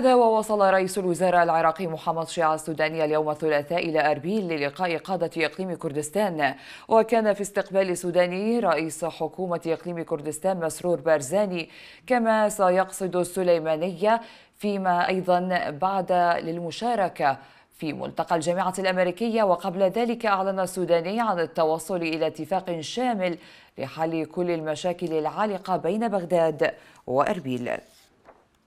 هذا ووصل رئيس الوزراء العراقي محمد شيع السوداني اليوم الثلاثاء إلى أربيل للقاء قادة إقليم كردستان وكان في استقبال سوداني رئيس حكومة إقليم كردستان مسرور بارزاني كما سيقصد السليمانية فيما أيضا بعد للمشاركة في ملتقى الجامعة الأمريكية وقبل ذلك أعلن السوداني عن التوصل إلى اتفاق شامل لحل كل المشاكل العالقة بين بغداد وأربيل